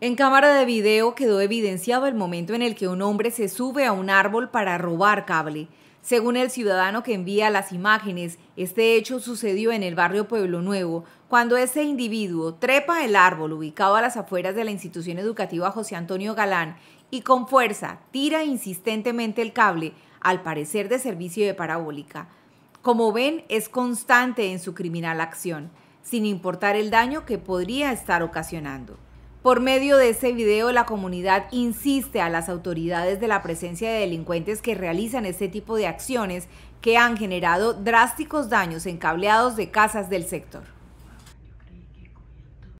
En cámara de video quedó evidenciado el momento en el que un hombre se sube a un árbol para robar cable. Según el ciudadano que envía las imágenes, este hecho sucedió en el barrio Pueblo Nuevo, cuando ese individuo trepa el árbol ubicado a las afueras de la institución educativa José Antonio Galán y con fuerza tira insistentemente el cable, al parecer de servicio de parabólica. Como ven, es constante en su criminal acción, sin importar el daño que podría estar ocasionando. Por medio de este video, la comunidad insiste a las autoridades de la presencia de delincuentes que realizan este tipo de acciones que han generado drásticos daños en cableados de casas del sector.